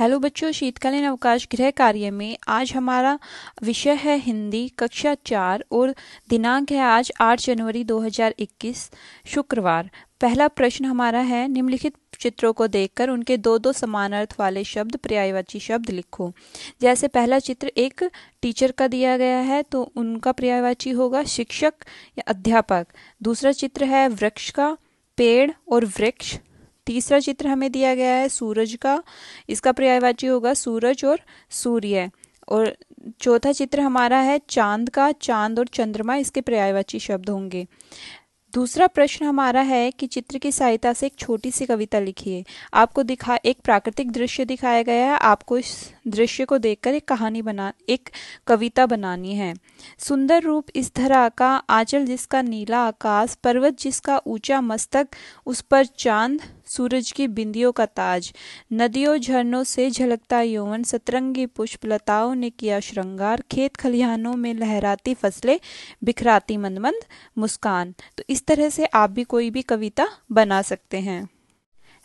hello बच्चों शीतकालीन अवकाश गृह कार्य में आज हमारा विषय है हिंदी कक्षा चार और दिनांक है आज 8 जनवरी 2021 शुक्रवार पहला प्रश्न हमारा है निम्नलिखित चित्रों को देखकर उनके दो दो समानार्थ वाले शब्द पर्यायवाची शब्द लिखो जैसे पहला चित्र एक टीचर का दिया गया है तो उनका पर्यायवाची होगा शिक्षक या अध्यापक दूसरा चित्र है वृक्ष का पेड़ और वृक्ष तीसरा चित्र हमें दिया गया है सूरज का इसका पर्यायवाची होगा सूरज और सूर्य और चौथा चित्र हमारा है चांद का चांद और चंद्रमा इसके पर्यायवाची शब्द होंगे दूसरा प्रश्न हमारा है कि चित्र की सहायता से एक छोटी सी कविता लिखिए आपको दिखा एक प्राकृतिक दृश्य दिखाया गया है आपको इस दृश्य को देखकर एक कहानी बना एक कविता बनानी है सुंदर रूप इस धरा का आंचल जिसका नीला आकाश पर्वत जिसका ऊंचा मस्तक उस पर चांद सूरज की बिंदियों का ताज नदियों झरनों से झलकता यौवन सतरंगी पुष्प लताओं ने किया श्रृंगार खेत खलिहानों में लहराती फसलें बिखराती मंद मंद मुस्कान तो इस तरह से आप भी कोई भी कविता बना सकते हैं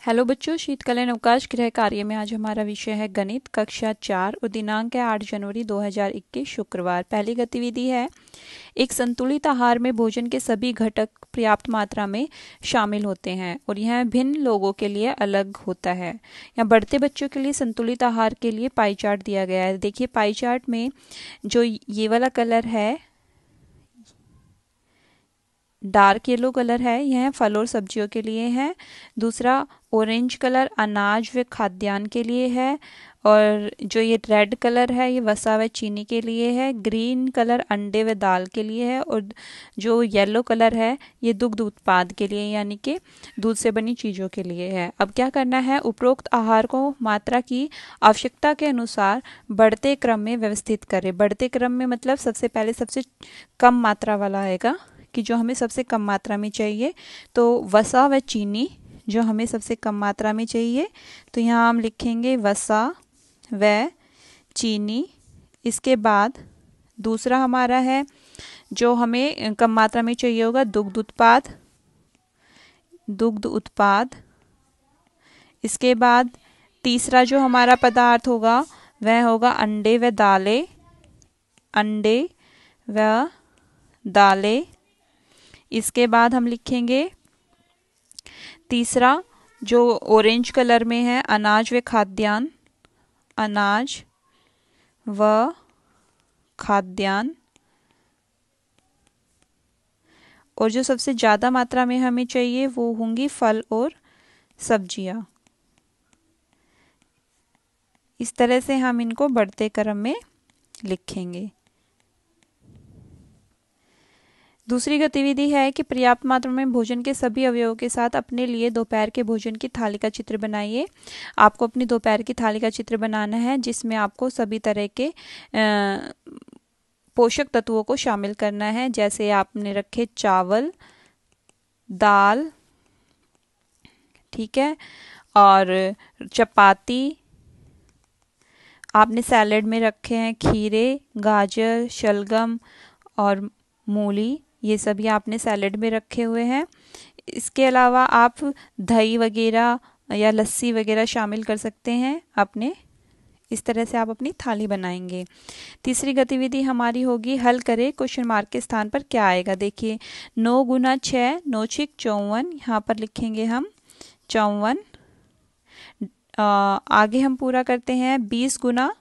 हेलो बच्चों शीतकालीन अवकाश गृह कार्य में आज हमारा विषय है गणित कक्षा चार और दिनांक है आठ जनवरी 2021 शुक्रवार पहली गतिविधि है एक संतुलित आहार में भोजन के सभी घटक पर्याप्त मात्रा में शामिल होते हैं और यह भिन्न लोगों के लिए अलग होता है यहाँ बढ़ते बच्चों के लिए संतुलित आहार के लिए पाई चार्ट दिया गया है देखिए पाई चार्ट में जो ये वाला कलर है डार्क येलो कलर है यह फल और सब्जियों के लिए है दूसरा ऑरेंज कलर अनाज व खाद्यान्न के लिए है और जो ये रेड कलर है ये वसा व चीनी के लिए है ग्रीन कलर अंडे व दाल के लिए है और जो येलो कलर है ये दुग्ध उत्पाद के लिए यानी कि दूध से बनी चीज़ों के लिए है अब क्या करना है उपरोक्त आहार को मात्रा की आवश्यकता के अनुसार बढ़ते क्रम में व्यवस्थित करें बढ़ते क्रम में मतलब सबसे पहले सबसे कम मात्रा वाला आएगा कि जो हमें सबसे कम मात्रा में चाहिए तो वसा व चीनी जो हमें सबसे कम मात्रा में चाहिए तो यहाँ हम लिखेंगे वसा व चीनी इसके बाद दूसरा हमारा है जो हमें कम मात्रा में चाहिए होगा दुग्ध उत्पाद दुग्ध उत्पाद इसके बाद तीसरा जो हमारा पदार्थ होगा वह होगा अंडे व दालें अंडे व दालें इसके बाद हम लिखेंगे तीसरा जो ऑरेंज कलर में है अनाज व खाद्यान्न अनाज व खाद्यान्न और जो सबसे ज़्यादा मात्रा में हमें चाहिए वो होंगी फल और सब्जियाँ इस तरह से हम इनको बढ़ते क्रम में लिखेंगे दूसरी गतिविधि है कि पर्याप्त मात्रा में भोजन के सभी अवयवों के साथ अपने लिए दोपहर के भोजन की थाली का चित्र बनाइए आपको अपनी दोपहर की थाली का चित्र बनाना है जिसमें आपको सभी तरह के पोषक तत्वों को शामिल करना है जैसे आपने रखे चावल दाल ठीक है और चपाती आपने सैलड में रखे हैं खीरे गाजर शलगम और मूली ये सभी आपने सैलड में रखे हुए हैं इसके अलावा आप दही वगैरह या लस्सी वगैरह शामिल कर सकते हैं अपने इस तरह से आप अपनी थाली बनाएंगे तीसरी गतिविधि हमारी होगी हल करें क्वेश्चन मार्क के स्थान पर क्या आएगा देखिए नौ गुना छः नौ छिक चौवन यहाँ पर लिखेंगे हम चौवन आगे हम पूरा करते हैं बीस गुना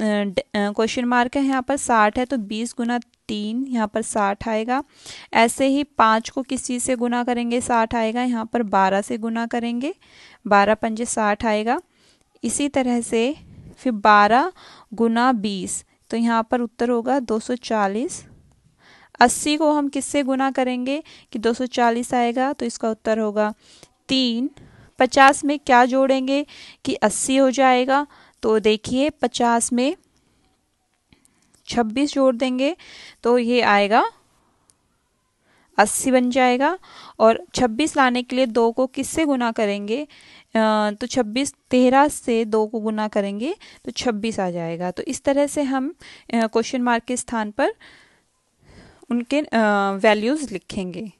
क्वेश्चन मार्क है यहाँ पर साठ है तो बीस गुना तीन यहाँ पर साठ आएगा ऐसे ही पाँच को किस चीज़ से गुना करेंगे साठ आएगा यहाँ पर बारह से गुना करेंगे बारह पंजे साठ आएगा इसी तरह से फिर बारह गुना बीस तो यहाँ पर उत्तर होगा दो सौ चालीस अस्सी को हम किससे गुना करेंगे कि दो सौ चालीस आएगा तो इसका उत्तर होगा तीन पचास में क्या जोड़ेंगे कि अस्सी हो जाएगा तो देखिए पचास में छब्बीस जोड़ देंगे तो ये आएगा अस्सी बन जाएगा और छब्बीस लाने के लिए दो को किससे गुना करेंगे तो छब्बीस तेरह से दो को गुना करेंगे तो छब्बीस आ जाएगा तो इस तरह से हम क्वेश्चन मार्क के स्थान पर उनके वैल्यूज़ लिखेंगे